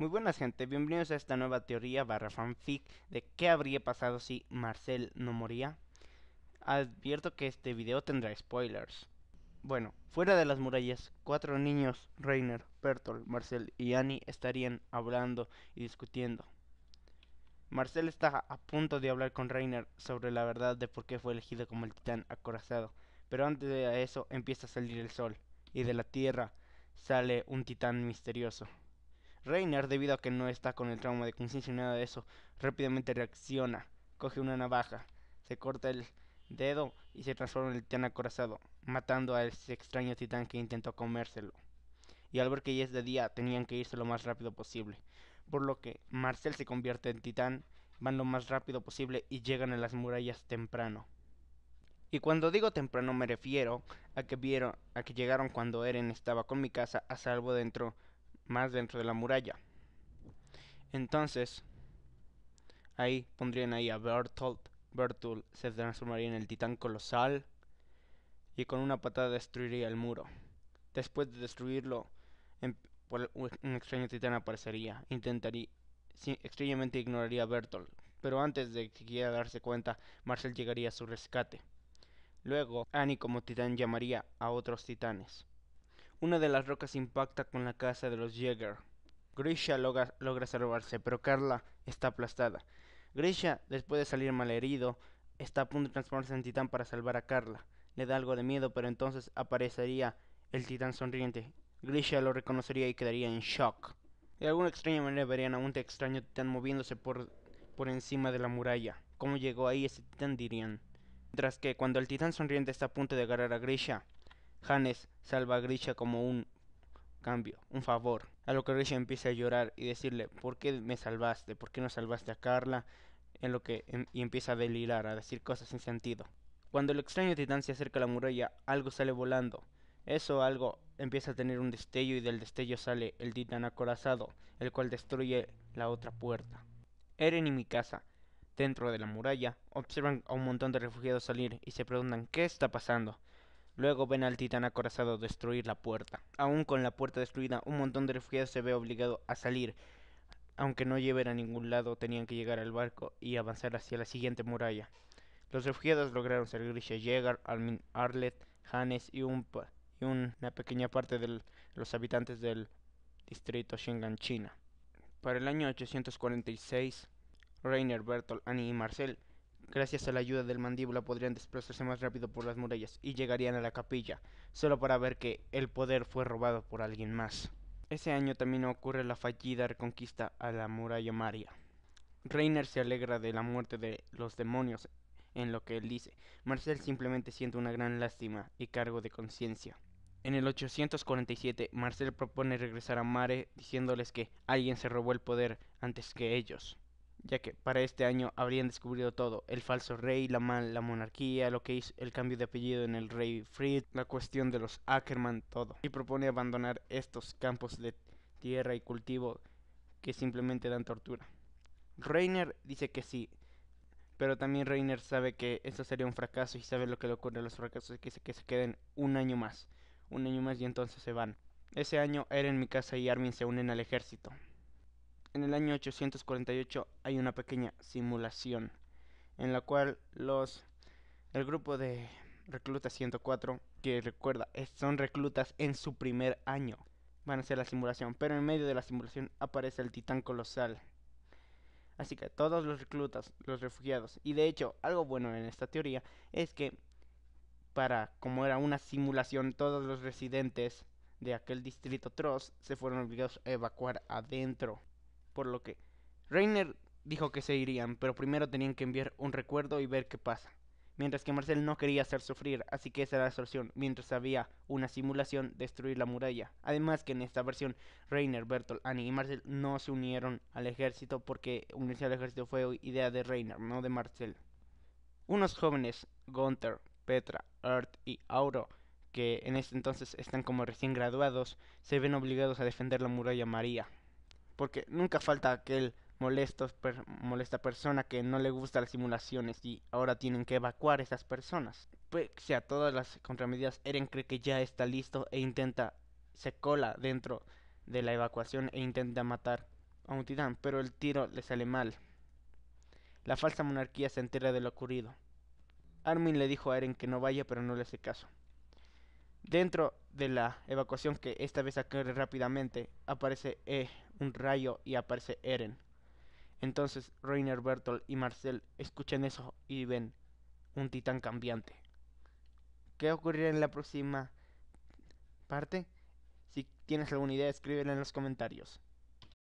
Muy buenas gente, bienvenidos a esta nueva teoría barra fanfic de qué habría pasado si Marcel no moría. Advierto que este video tendrá spoilers. Bueno, fuera de las murallas, cuatro niños, Reiner, Bertolt, Marcel y Annie estarían hablando y discutiendo. Marcel está a punto de hablar con Reiner sobre la verdad de por qué fue elegido como el titán acorazado, pero antes de eso empieza a salir el sol, y de la tierra sale un titán misterioso. Reiner, debido a que no está con el trauma de conciencia ni nada de eso, rápidamente reacciona, coge una navaja, se corta el dedo y se transforma en el titán acorazado, matando a ese extraño titán que intentó comérselo. Y al ver que ya es de día, tenían que irse lo más rápido posible, por lo que Marcel se convierte en titán, van lo más rápido posible y llegan a las murallas temprano. Y cuando digo temprano me refiero a que vieron, a que llegaron cuando Eren estaba con mi casa a salvo dentro más dentro de la muralla. Entonces, ahí pondrían ahí a Bertolt. Bertolt se transformaría en el titán colosal y con una patada destruiría el muro. Después de destruirlo, em, un extraño titán aparecería. Intentaría, extrañamente ignoraría a Bertolt, pero antes de que quiera darse cuenta, Marcel llegaría a su rescate. Luego, Annie como titán llamaría a otros titanes. Una de las rocas impacta con la casa de los Jäger. Grisha logra, salvarse, pero Carla está aplastada. Grisha, después de salir malherido, está a punto de transformarse en titán para salvar a Carla. Le da algo de miedo, pero entonces aparecería el titán sonriente. Grisha lo reconocería y quedaría en shock. De alguna extraña manera verían a un extraño titán moviéndose por, por encima de la muralla. ¿Cómo llegó ahí ese titán? dirían. Mientras que cuando el titán sonriente está a punto de agarrar a Grisha, Hannes salva a Grisha como un cambio, un favor. A lo que Grisha empieza a llorar y decirle, ¿por qué me salvaste? ¿Por qué no salvaste a Carla? En lo que em, y empieza a delirar, a decir cosas sin sentido. Cuando el extraño titán se acerca a la muralla, algo sale volando. Eso algo empieza a tener un destello y del destello sale el titán acorazado, el cual destruye la otra puerta. Eren y mi casa, dentro de la muralla, observan a un montón de refugiados salir y se preguntan qué está pasando. Luego ven al titán acorazado destruir la puerta. Aún con la puerta destruida, un montón de refugiados se ve obligado a salir. Aunque no lleven a ningún lado, tenían que llegar al barco y avanzar hacia la siguiente muralla. Los refugiados lograron ser Grisha Yeager, Almin Arlet, Hannes y, y una pequeña parte de los habitantes del distrito Shingan, China. Para el año 846, Rainer, Bertolt, Annie y Marcel gracias a la ayuda del mandíbula podrían desplazarse más rápido por las murallas y llegarían a la capilla, solo para ver que el poder fue robado por alguien más. Ese año también ocurre la fallida reconquista a la muralla Maria. Reiner se alegra de la muerte de los demonios en lo que él dice. Marcel simplemente siente una gran lástima y cargo de conciencia. En el 847, Marcel propone regresar a Mare diciéndoles que alguien se robó el poder antes que ellos ya que para este año habrían descubierto todo, el falso rey, la, mal, la monarquía, lo que hizo el cambio de apellido en el rey Fritz, la cuestión de los Ackerman, todo. Y propone abandonar estos campos de tierra y cultivo que simplemente dan tortura. Reiner dice que sí, pero también Reiner sabe que esto sería un fracaso y sabe lo que le ocurre a los fracasos, que se, que se queden un año más, un año más y entonces se van. Ese año Eren, casa y Armin se unen al ejército. En el año 848 hay una pequeña simulación en la cual los el grupo de reclutas 104 que recuerda son reclutas en su primer año van a hacer la simulación, pero en medio de la simulación aparece el titán colosal. Así que todos los reclutas, los refugiados, y de hecho algo bueno en esta teoría es que para como era una simulación todos los residentes de aquel distrito Tross se fueron obligados a evacuar adentro por lo que Reiner dijo que se irían, pero primero tenían que enviar un recuerdo y ver qué pasa. Mientras que Marcel no quería hacer sufrir, así que esa era la solución, mientras había una simulación, destruir la muralla. Además que en esta versión, Reiner, Bertolt, Annie y Marcel no se unieron al ejército porque unirse al ejército fue idea de Reiner, no de Marcel. Unos jóvenes, Gunther, Petra, Earth y Auro, que en este entonces están como recién graduados, se ven obligados a defender la muralla María, porque nunca falta aquel molesto, molesta persona que no le gusta las simulaciones y ahora tienen que evacuar a esas personas. pues a todas las contramedidas, Eren cree que ya está listo e intenta, se cola dentro de la evacuación e intenta matar a un titán, pero el tiro le sale mal. La falsa monarquía se entera de lo ocurrido. Armin le dijo a Eren que no vaya, pero no le hace caso. Dentro de la evacuación que esta vez ocurre rápidamente, aparece E un rayo y aparece Eren. Entonces Reiner, Bertolt y Marcel escuchan eso y ven un titán cambiante. ¿Qué ocurrirá en la próxima parte? Si tienes alguna idea, escríbela en los comentarios.